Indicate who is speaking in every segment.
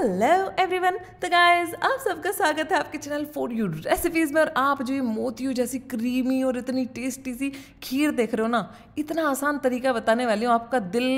Speaker 1: hello everyone तो guys आप सबका स्वागत है आपके चैनल फॉर यू रेसिपीज़ में और आप जो ये मोतियों जैसी क्रीमी और इतनी टेस्टी सी खीर देख रहे हो ना इतना आसान तरीका बताने वाली हूँ आपका दिल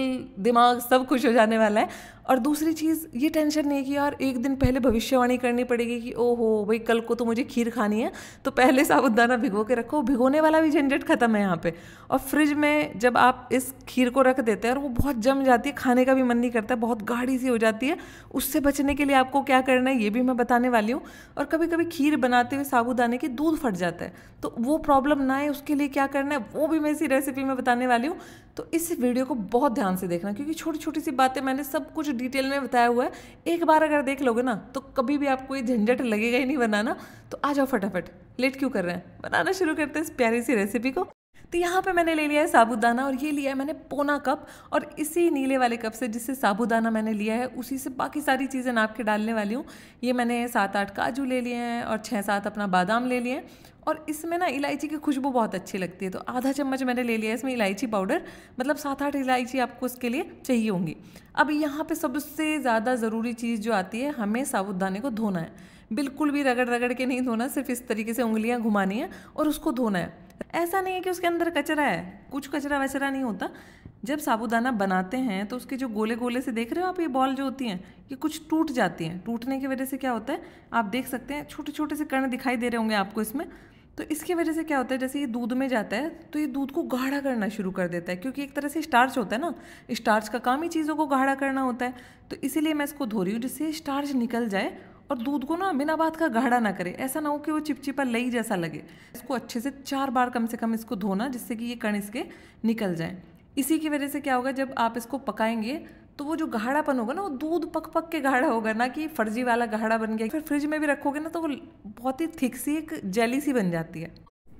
Speaker 1: दिमाग सब खुश हो जाने वाला है और दूसरी चीज़ ये टेंशन नहीं कि यार एक दिन पहले भविष्यवाणी करनी पड़ेगी कि ओहो भाई कल को तो मुझे खीर खानी है तो पहले साबुदाना भिगो के रखो भिगोने वाला भी झंझट खत्म है यहाँ पे और फ्रिज में जब आप इस खीर को रख देते हैं और वो बहुत जम जाती है खाने का भी मन नहीं करता बहुत गाढ़ी सी हो जाती है उससे बचने के लिए आपको क्या करना है ये भी मैं बताने वाली हूँ और कभी कभी खीर बनाते हुए साबुदाने की दूध फट जाता है तो वो प्रॉब्लम ना है उसके लिए क्या करना है वो भी मैं इसी रेसिपी में बताने वाली हूँ तो इस वीडियो को बहुत ध्यान से देखना क्योंकि छोटी छोटी सी बातें मैंने सब कुछ डिटेल में बताया हुआ है एक बार अगर देख लोगे ना तो कभी भी आपको ये झंझट लगेगा ही नहीं बनाना तो आ जाओ फटाफट लेट क्यों कर रहे हैं बनाना शुरू करते हैं इस प्यारी सी रेसिपी को तो यहाँ पे मैंने ले लिया है साबुदाना और ये लिया है मैंने पोना कप और इसी नीले वाले कप से जिससे साबुदाना मैंने लिया है उसी से बाकी सारी चीज़ें नाप के डालने वाली हूँ ये मैंने सात आठ काजू ले लिए हैं और छः सात अपना बादाम ले लिए हैं और इसमें ना इलायची की खुशबू बहुत अच्छी लगती है तो आधा चम्मच मैंने ले लिया है इसमें इलायची पाउडर मतलब सात आठ इलायची आपको उसके लिए चाहिए होंगी अब यहाँ पे सबसे ज़्यादा ज़रूरी चीज़ जो आती है हमें साबुदाने को धोना है बिल्कुल भी रगड़ रगड़ के नहीं धोना सिर्फ इस तरीके से उंगलियाँ घुमानी है और उसको धोना है ऐसा नहीं है कि उसके अंदर कचरा है कुछ कचरा वचरा नहीं होता जब साबुदाना बनाते हैं तो उसके जो गोले गोले से देख रहे हो आप ये बॉल जो होती हैं ये कुछ टूट जाती हैं टूटने की वजह से क्या होता है आप देख सकते हैं छोटे छोटे से कण दिखाई दे रहे होंगे आपको इसमें तो इसकी वजह से क्या होता है जैसे ये दूध में जाता है तो ये दूध को गाढ़ा करना शुरू कर देता है क्योंकि एक तरह से स्टार्च होता है ना स्टार्च का काम ही चीज़ों को गाढ़ा करना होता है तो इसीलिए मैं इसको धो रही हूँ जिससे स्टार्च निकल जाए और दूध को ना बिना बात का गाढ़ा ना करें ऐसा ना हो कि वो चिपचिपा लई जैसा लगे इसको अच्छे से चार बार कम से कम इसको धोना जिससे कि ये कण इसके निकल जाए इसी की वजह से क्या होगा जब आप इसको पकाएंगे तो वो जो गाढ़ापन होगा ना वो दूध पक पक के गाढ़ा होगा ना कि फर्जी वाला गाढ़ा बन गया फिर फ्रिज में भी रखोगे ना तो वो बहुत ही थिक सी एक जेली सी बन जाती है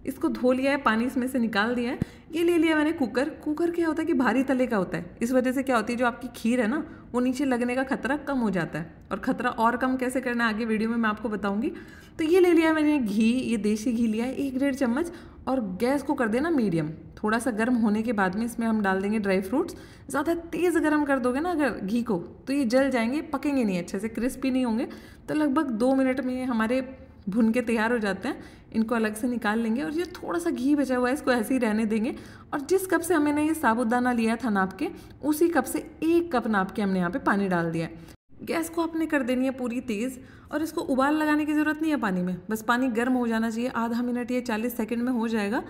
Speaker 1: इसको धो लिया है पानी इसमें से निकाल दिया है ये ले लिया मैंने कुकर कुकर क्या होता है कि भारी तले का होता है इस वजह से क्या होती है जो आपकी खीर है ना वो नीचे लगने का खतरा कम हो जाता है और खतरा और कम कैसे करना है आगे वीडियो में मैं आपको बताऊंगी तो ये ले लिया मैंने घी ये देसी घी लिया है एक डेढ़ चम्मच और गैस को कर देना मीडियम थोड़ा सा गर्म होने के बाद में इसमें हम डाल देंगे ड्राई फ्रूट्स ज़्यादा तेज़ गर्म कर दोगे ना अगर घी को तो ये जल जाएंगे पकेंगे नहीं अच्छे से क्रिस्पी नहीं होंगे तो लगभग दो मिनट में हमारे भुन के तैयार हो जाते हैं इनको अलग से निकाल लेंगे और ये थोड़ा सा घी बचा हुआ है इसको ऐसे ही रहने देंगे और जिस कप से हमने ये साबुदाना लिया था नाप के उसी कप से एक कप नाप के हमने यहाँ पे पानी डाल दिया है गैस को आपने कर देनी है पूरी तेज़ और इसको उबाल लगाने की ज़रूरत नहीं है पानी में बस पानी गर्म हो जाना चाहिए आधा मिनट या चालीस सेकेंड में हो जाएगा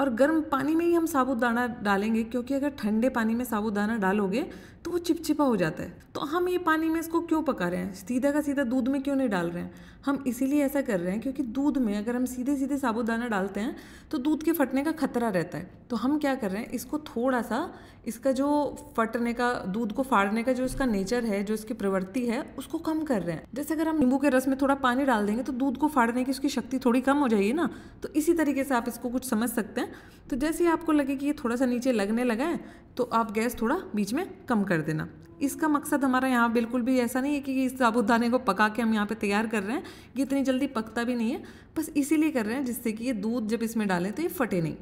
Speaker 1: और गर्म पानी में ही हम साबुदाना डालेंगे क्योंकि अगर ठंडे पानी में साबुदाना डालोगे तो वो चिपचिपा हो जाता है तो हम ये पानी में इसको क्यों पका रहे हैं सीधा का सीधा दूध में क्यों नहीं डाल रहे हैं हम इसीलिए ऐसा कर रहे हैं क्योंकि दूध में अगर हम सीधे सीधे साबुदाना डालते हैं तो दूध के फटने का खतरा रहता है तो हम क्या कर रहे हैं इसको थोड़ा सा इसका जो फटने का दूध को फाड़ने का जो इसका नेचर है जो इसकी प्रवृत्ति है उसको कम कर रहे हैं जैसे अगर हम नींबू के रस में थोड़ा पानी डाल देंगे तो दूध को फाड़ने की उसकी शक्ति थोड़ी कम हो जाएगी ना तो इसी तरीके से आप इसको कुछ समझ सकते हैं तो जैसे ही आपको लगे कि ये थोड़ा सा नीचे लगने लगा है तो आप गैस थोड़ा बीच में कम कर कर देना इसका मकसद हमारा यहाँ बिल्कुल भी ऐसा नहीं है कि इस साबुदाने को पका के हम यहाँ पे तैयार कर रहे हैं ये इतनी जल्दी पकता भी नहीं है बस इसीलिए कर रहे हैं जिससे कि ये दूध जब इसमें डालें तो ये फटे नहीं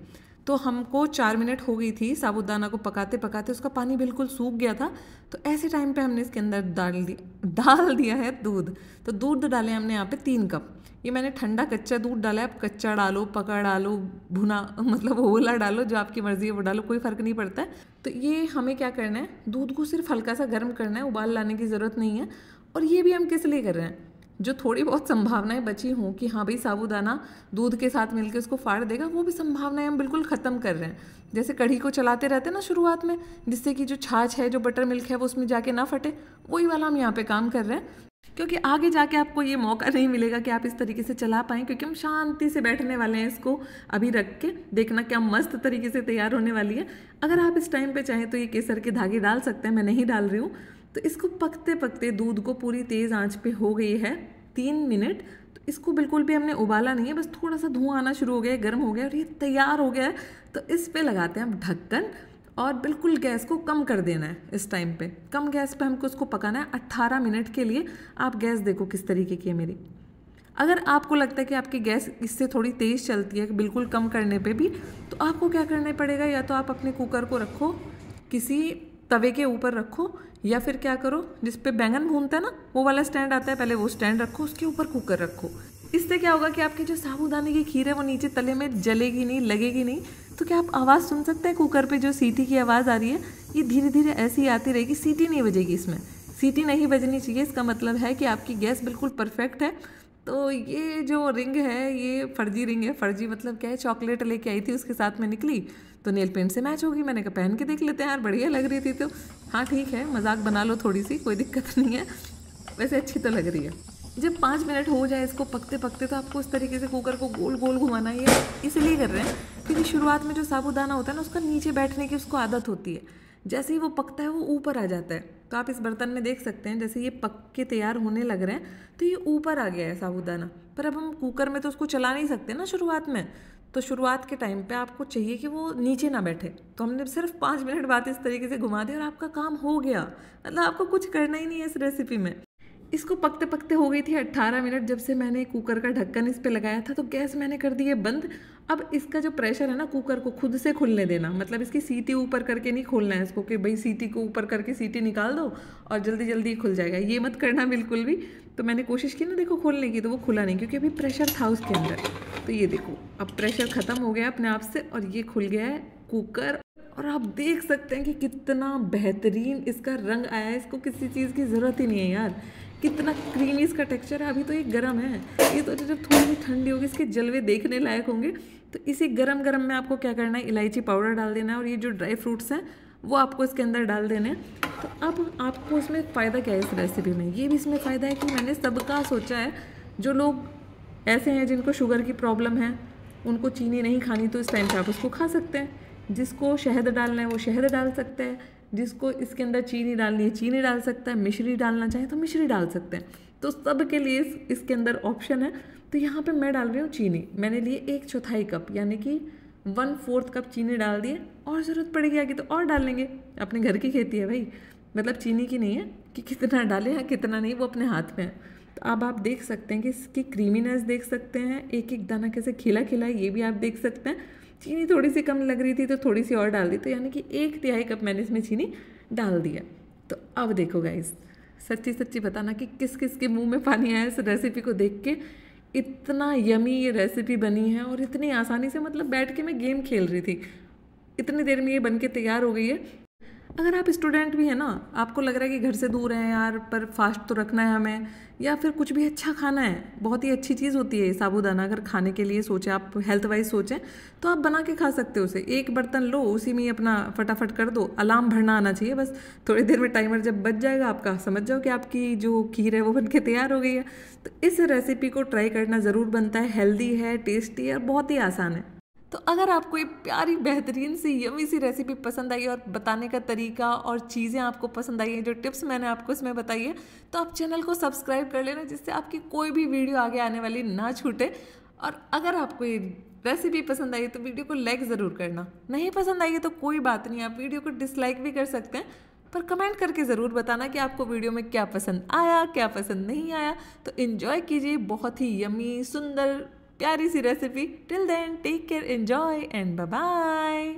Speaker 1: तो हमको चार मिनट हो गई थी साबुदाना को पकाते पकाते उसका पानी बिल्कुल सूख गया था तो ऐसे टाइम पे हमने इसके अंदर डाल दिया डाल दिया है दूध तो दूध डाले हमने यहाँ पे तीन कप ये मैंने ठंडा कच्चा दूध डाला है आप कच्चा डालो पका डालो भुना मतलब ओला डालो जो आपकी मर्ज़ी है वो डालो कोई फ़र्क नहीं पड़ता है तो ये हमें क्या करना है दूध को सिर्फ हल्का सा गर्म करना है उबाल लाने की ज़रूरत नहीं है और ये भी हम किस लिए कर रहे हैं जो थोड़ी बहुत संभावनाएं बची हों कि हाँ भाई साबुदाना दूध के साथ मिलकर उसको फाड़ देगा वो भी संभावनाएं हम बिल्कुल ख़त्म कर रहे हैं जैसे कढ़ी को चलाते रहते हैं ना शुरुआत में जिससे कि जो छाछ है जो बटर मिल्क है वो उसमें जाके ना फटे वही वाला हम यहाँ पे काम कर रहे हैं क्योंकि आगे जाके आपको ये मौका नहीं मिलेगा कि आप इस तरीके से चला पाएँ क्योंकि हम शांति से बैठने वाले हैं इसको अभी रख के देखना क्या मस्त तरीके से तैयार होने वाली है अगर आप इस टाइम पर चाहें तो ये केसर के धागे डाल सकते हैं मैं नहीं डाल रही हूँ तो इसको पकते पकते दूध को पूरी तेज़ आँच पर हो गई है तीन मिनट तो इसको बिल्कुल भी हमने उबाला नहीं है बस थोड़ा सा धुआं आना शुरू हो गया गर्म हो गया और ये तैयार हो गया है तो इस पर लगाते हैं हम ढक्कन और बिल्कुल गैस को कम कर देना है इस टाइम पे कम गैस पे हमको उसको पकाना है 18 मिनट के लिए आप गैस देखो किस तरीके की है मेरी अगर आपको लगता है कि आपकी गैस इससे थोड़ी तेज़ चलती है बिल्कुल कम करने पे भी तो आपको क्या करना पड़ेगा या तो आप अपने कुकर को रखो किसी तवे के ऊपर रखो या फिर क्या करो जिस पे बैंगन भूनता है ना वो वाला स्टैंड आता है पहले वो स्टैंड रखो उसके ऊपर कुकर रखो इससे क्या होगा कि आपकी जो साबुदाने की खीर है वो नीचे तले में जलेगी नहीं लगेगी नहीं तो क्या आप आवाज़ सुन सकते हैं कुकर पे जो सीटी की आवाज़ आ रही है ये धीरे धीरे ऐसी आती रहेगी सीटी नहीं बजेगी इसमें सीटी नहीं बजनी चाहिए इसका मतलब है कि आपकी गैस बिल्कुल परफेक्ट है तो ये जो रिंग है ये फर्जी रिंग है फर्जी मतलब क्या है चॉकलेट लेके आई थी उसके साथ में निकली तो नेल पेंट से मैच होगी मैंने कहा पहन के देख लेते हैं यार बढ़िया लग रही थी तो हाँ ठीक है मजाक बना लो थोड़ी सी कोई दिक्कत नहीं है वैसे अच्छी तो लग रही है जब पाँच मिनट हो जाए इसको पकते पकते तो आपको उस तरीके से कुकर को गोल गोल घुमाना ये इसलिए कर रहे हैं क्योंकि शुरुआत में जो साबुदाना होता है ना उसका नीचे बैठने की उसको आदत होती है जैसे ही वो पकता है वो ऊपर आ जाता है तो आप इस बर्तन में देख सकते हैं जैसे ये पक के तैयार होने लग रहे हैं तो ये ऊपर आ गया है साबुदाना पर अब हम कुकर में तो उसको चला नहीं सकते ना शुरुआत में तो शुरुआत के टाइम पे आपको चाहिए कि वो नीचे ना बैठे तो हमने सिर्फ पाँच मिनट बाद इस तरीके से घुमा दिया और आपका काम हो गया मतलब आपको कुछ करना ही नहीं है इस रेसिपी में इसको पकते पकते हो गई थी 18 मिनट जब से मैंने कुकर का ढक्कन इस पर लगाया था तो गैस मैंने कर दी है बंद अब इसका जो प्रेशर है ना कुकर को खुद से खुलने देना मतलब इसकी सीटी ऊपर करके नहीं खोलना है इसको कि भाई सीटी को ऊपर करके सीटी निकाल दो और जल्दी जल्दी खुल जाएगा ये मत करना बिल्कुल भी तो मैंने कोशिश की ना देखो खोलने की तो वो खुला नहीं क्योंकि अभी प्रेशर था उसके अंदर तो ये देखो अब प्रेशर ख़त्म हो गया अपने आप से और ये खुल गया है कुकर और आप देख सकते हैं कि कितना बेहतरीन इसका रंग आया है इसको किसी चीज़ की ज़रूरत ही नहीं है यार कितना क्रीमी इसका टेक्सचर है अभी तो ये गर्म है ये तो जब थोड़ी सी ठंडी होगी इसके जलवे देखने लायक होंगे तो इसी गरम गरम में आपको क्या करना है इलायची पाउडर डाल देना है और ये जो ड्राई फ्रूट्स हैं वो आपको इसके अंदर डाल देने हैं तो अब आपको इसमें फ़ायदा क्या है इस रेसिपी में ये भी इसमें फ़ायदा है कि मैंने सबका सोचा है जो लोग ऐसे हैं जिनको शुगर की प्रॉब्लम है उनको चीनी नहीं खानी तो इस टाइम पर आप उसको खा सकते हैं जिसको शहद डालना है वो शहद डाल सकते हैं जिसको इसके अंदर चीनी डालनी है चीनी डाल सकता है मिश्री डालना चाहे तो मिश्री डाल सकते हैं तो सब के लिए इस, इसके अंदर ऑप्शन है तो यहाँ पे मैं डाल रही हूँ चीनी मैंने लिए एक चौथाई कप यानी कि वन फोर्थ कप चीनी डाल दिए और ज़रूरत पड़ेगी आगे तो और डाल लेंगे अपने घर की खेती है भाई मतलब चीनी की नहीं है कि कितना डालें या कितना नहीं वो अपने हाथ में है तो अब आप देख सकते हैं कि इसकी क्रीमीनेस देख सकते हैं एक एक दाना कैसे खिला खिला ये भी आप देख सकते हैं चीनी थोड़ी सी कम लग रही थी तो थोड़ी सी और डाल दी तो यानी कि एक तिहाई कप मैंने इसमें चीनी डाल दिया तो अब देखो गाइस सच्ची सच्ची बताना कि किस किस के मुंह में पानी आया इस रेसिपी को देख के इतना यमी ये रेसिपी बनी है और इतनी आसानी से मतलब बैठ के मैं गेम खेल रही थी इतनी देर में ये बन के तैयार हो गई है अगर आप स्टूडेंट भी हैं ना आपको लग रहा है कि घर से दूर हैं यार पर फास्ट तो रखना है हमें या फिर कुछ भी अच्छा खाना है बहुत ही अच्छी चीज़ होती है साबूदाना अगर खाने के लिए सोचें आप हेल्थ वाइज सोचें तो आप बना के खा सकते हो उसे एक बर्तन लो उसी में अपना फटाफट कर दो अलार्म भरना आना चाहिए बस थोड़ी देर में टाइमर जब बच जाएगा आपका समझ जाओ कि आपकी जो खीर है वो बन के तैयार हो गई है तो इस रेसिपी को ट्राई करना ज़रूर बनता है हेल्दी है टेस्टी है और बहुत ही आसान है तो अगर आपको ये प्यारी बेहतरीन सी यमी सी रेसिपी पसंद आई और बताने का तरीका और चीज़ें आपको पसंद आई हैं जो टिप्स मैंने आपको इसमें बताई है तो आप चैनल को सब्सक्राइब कर लेना जिससे आपकी कोई भी वीडियो आगे आने वाली ना छूटे और अगर आपको ये रेसिपी पसंद आई तो वीडियो को लाइक ज़रूर करना नहीं पसंद आई तो कोई बात नहीं आप वीडियो को डिसलाइक भी कर सकते हैं पर कमेंट करके ज़रूर बताना कि आपको वीडियो में क्या पसंद आया क्या पसंद नहीं आया तो इन्जॉय कीजिए बहुत ही यमी सुंदर प्यारी सी recipe till then take care enjoy and bye